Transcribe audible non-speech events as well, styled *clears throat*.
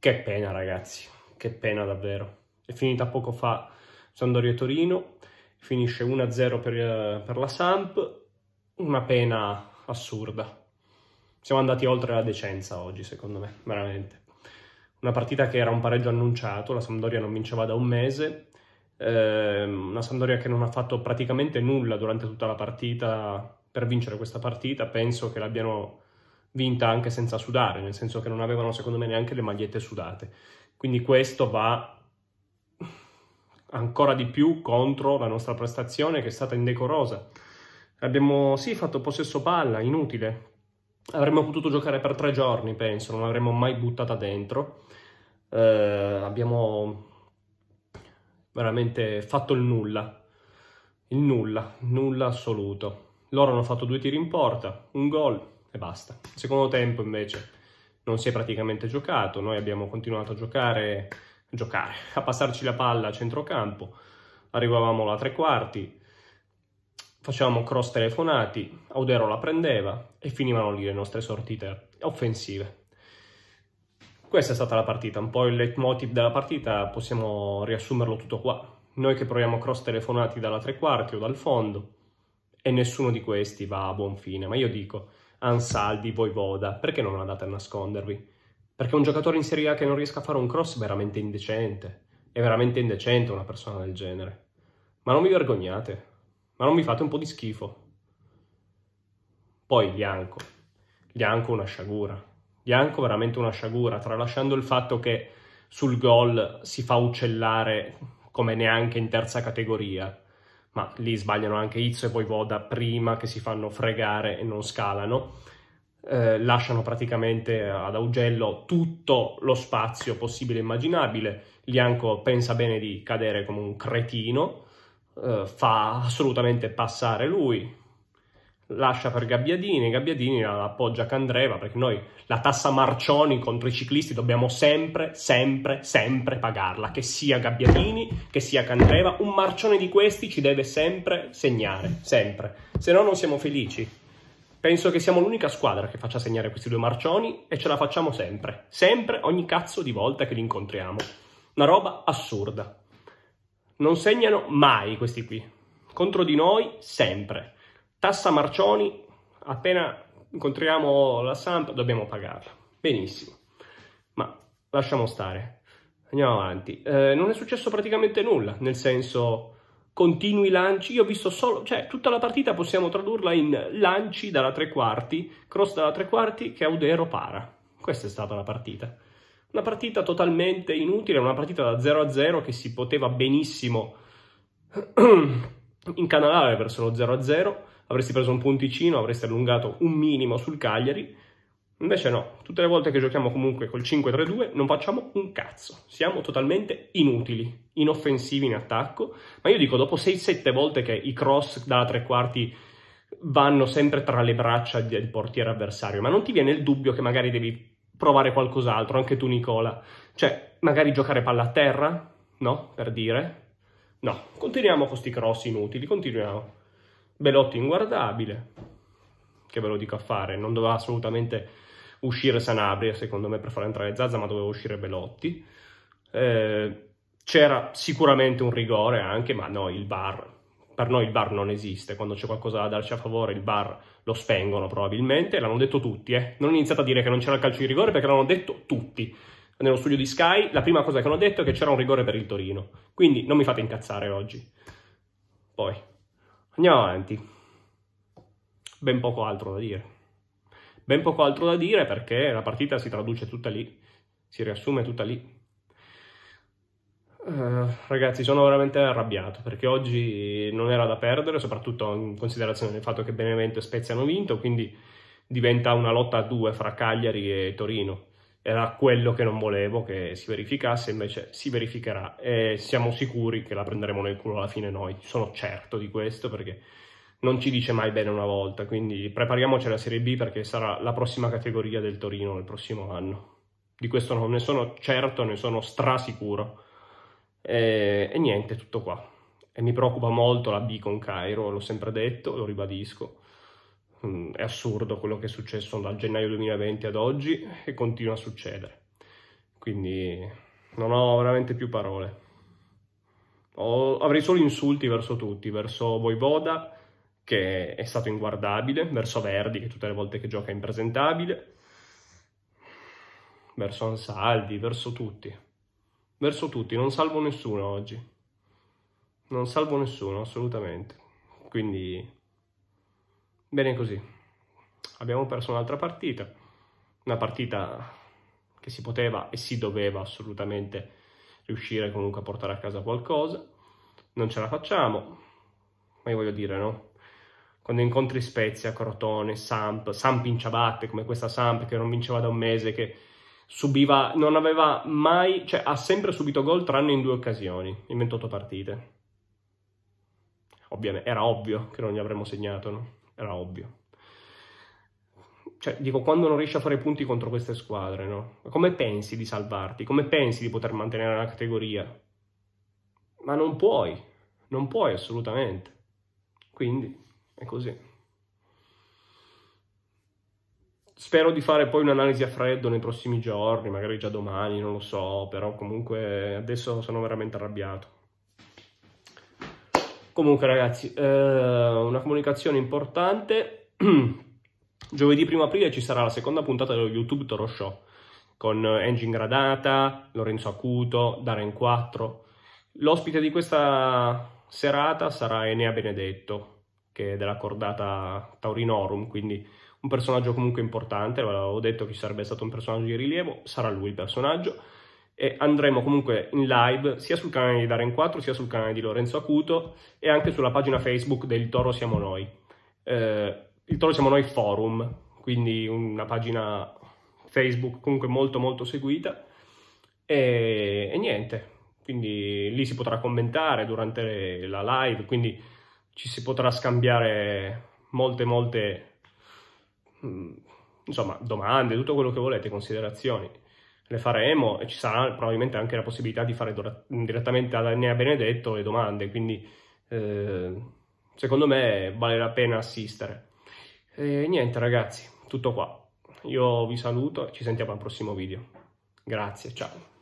Che pena ragazzi, che pena davvero. È finita poco fa Sandoria Torino, finisce 1-0 per, eh, per, la Samp, una pena assurda. Siamo andati oltre la decenza oggi secondo me, veramente. Una partita che era un pareggio annunciato, la Sampdoria non vinceva da un mese, eh, una Sampdoria che non ha fatto praticamente nulla durante tutta la partita per vincere questa partita, penso che l'abbiano vinta anche senza sudare, nel senso che non avevano secondo me neanche le magliette sudate. Quindi questo va ancora di più contro la nostra prestazione che è stata indecorosa. Abbiamo sì fatto possesso palla, inutile. Avremmo potuto giocare per tre giorni, penso, non l'avremmo mai buttata dentro. Eh, abbiamo veramente fatto il nulla, il nulla, nulla assoluto. Loro hanno fatto due tiri in porta, un gol, e basta. Secondo tempo invece non si è praticamente giocato, noi abbiamo continuato a giocare, a, giocare, a passarci la palla a centrocampo, arrivavamo alla tre quarti, facevamo cross telefonati, Audero la prendeva e finivano lì le nostre sortite offensive. Questa è stata la partita, un po' il leitmotiv della partita, possiamo riassumerlo tutto qua. Noi che proviamo cross telefonati dalla tre quarti o dal fondo e nessuno di questi va a buon fine, ma io dico Ansaldi, Voivoda, perché non andate a nascondervi? Perché un giocatore in Serie A che non riesca a fare un cross è veramente indecente. È veramente indecente una persona del genere. Ma non vi vergognate. Ma non vi fate un po' di schifo. Poi Bianco. Bianco una sciagura. Bianco veramente una sciagura, tralasciando il fatto che sul gol si fa uccellare come neanche in terza categoria ma lì sbagliano anche Izzo e Voivoda prima che si fanno fregare e non scalano. Eh, lasciano praticamente ad Augello tutto lo spazio possibile e immaginabile. Lianco pensa bene di cadere come un cretino, eh, fa assolutamente passare lui, lascia per Gabbiadini, Gabbiadini la appoggia Candreva perché noi la tassa Marcioni contro i ciclisti dobbiamo sempre, sempre, sempre pagarla, che sia Gabbiadini, che sia Candreva, un marcione di questi ci deve sempre segnare, sempre, se no non siamo felici. Penso che siamo l'unica squadra che faccia segnare questi due marcioni e ce la facciamo sempre, sempre ogni cazzo di volta che li incontriamo. Una roba assurda. Non segnano mai questi qui. Contro di noi sempre. Tassa Marcioni, appena incontriamo la Samp dobbiamo pagarla. Benissimo, ma lasciamo stare, andiamo avanti. Eh, non è successo praticamente nulla, nel senso continui lanci, io ho visto solo, cioè tutta la partita possiamo tradurla in lanci dalla tre quarti, cross dalla tre quarti che Audero para. Questa è stata la partita. Una partita totalmente inutile, una partita da 0 a 0 che si poteva benissimo *clears throat* incanalare verso lo 0 a 0 avresti preso un punticino, avresti allungato un minimo sul Cagliari, invece no, tutte le volte che giochiamo comunque col 5-3-2 non facciamo un cazzo, siamo totalmente inutili, inoffensivi in attacco, ma io dico dopo 6-7 volte che i cross da tre quarti vanno sempre tra le braccia del portiere avversario, ma non ti viene il dubbio che magari devi provare qualcos'altro, anche tu Nicola, cioè magari giocare palla a terra, no? Per dire, no, continuiamo con questi cross inutili, continuiamo. Belotti inguardabile, che ve lo dico a fare, non doveva assolutamente uscire Sanabria secondo me per far entrare Zazza, ma doveva uscire Belotti. Eh, c'era sicuramente un rigore anche, ma no, il bar, per noi il bar non esiste, quando c'è qualcosa da darci a favore il bar lo spengono probabilmente, l'hanno detto tutti, eh. non ho iniziato a dire che non c'era il calcio di rigore perché l'hanno detto tutti. Nello studio di Sky la prima cosa che hanno detto è che c'era un rigore per il Torino, quindi non mi fate incazzare oggi. Poi... Andiamo avanti. Ben poco altro da dire. Ben poco altro da dire perché la partita si traduce tutta lì, si riassume tutta lì. Uh, ragazzi, sono veramente arrabbiato perché oggi non era da perdere, soprattutto in considerazione del fatto che Benevento e Spezia hanno vinto, quindi diventa una lotta a due fra Cagliari e Torino era quello che non volevo che si verificasse, invece si verificherà e siamo sicuri che la prenderemo nel culo alla fine noi, sono certo di questo perché non ci dice mai bene una volta, quindi prepariamoci alla Serie B perché sarà la prossima categoria del Torino nel prossimo anno. Di questo non ne sono certo, ne sono strasicuro. E, e niente, tutto qua. E mi preoccupa molto la B con Cairo, l'ho sempre detto, lo ribadisco Mm, è assurdo quello che è successo dal gennaio 2020 ad oggi e continua a succedere. Quindi non ho veramente più parole. Ho, avrei solo insulti verso tutti, verso Voivoda, che è stato inguardabile, verso Verdi, che tutte le volte che gioca è impresentabile, verso Ansaldi, verso tutti. Verso tutti, non salvo nessuno oggi. Non salvo nessuno, assolutamente. Quindi Bene così. Abbiamo perso un'altra partita, una partita che si poteva e si doveva assolutamente riuscire comunque a portare a casa qualcosa. Non ce la facciamo, ma io voglio dire, no? Quando incontri Spezia, Crotone, Samp, Samp in ciabatte, come questa Samp che non vinceva da un mese, che subiva, non aveva mai, cioè ha sempre subito gol tranne in due occasioni, in 28 partite. Ovviamente, era ovvio che non gli avremmo segnato, no? era ovvio. Cioè, dico, quando non riesci a fare punti contro queste squadre, no? Come pensi di salvarti? Come pensi di poter mantenere la categoria? Ma non puoi, non puoi assolutamente. Quindi è così. Spero di fare poi un'analisi a freddo nei prossimi giorni, magari già domani, non lo so, però comunque adesso sono veramente arrabbiato. Comunque ragazzi, eh, una comunicazione importante. *clears throat* Giovedì 1 aprile ci sarà la seconda puntata dello YouTube Toro Show con Engine Gradata, Lorenzo Acuto, Darren 4. L'ospite di questa serata sarà Enea Benedetto, che è della cordata Taurinorum, quindi un personaggio comunque importante, l'avevo detto che sarebbe stato un personaggio di rilievo, sarà lui il personaggio e andremo comunque in live sia sul canale di Darren 4 sia sul canale di Lorenzo Acuto e anche sulla pagina Facebook del Toro Siamo Noi. Eh, il Toro Siamo Noi Forum, quindi una pagina Facebook comunque molto molto seguita e, e niente, quindi lì si potrà commentare durante la live, quindi ci si potrà scambiare molte molte mh, mm, insomma domande, tutto quello che volete, considerazioni le faremo e ci sarà probabilmente anche la possibilità di fare direttamente ad Annea Benedetto le domande, quindi eh, secondo me vale la pena assistere. E niente ragazzi, tutto qua. Io vi saluto e ci sentiamo al prossimo video. Grazie, ciao.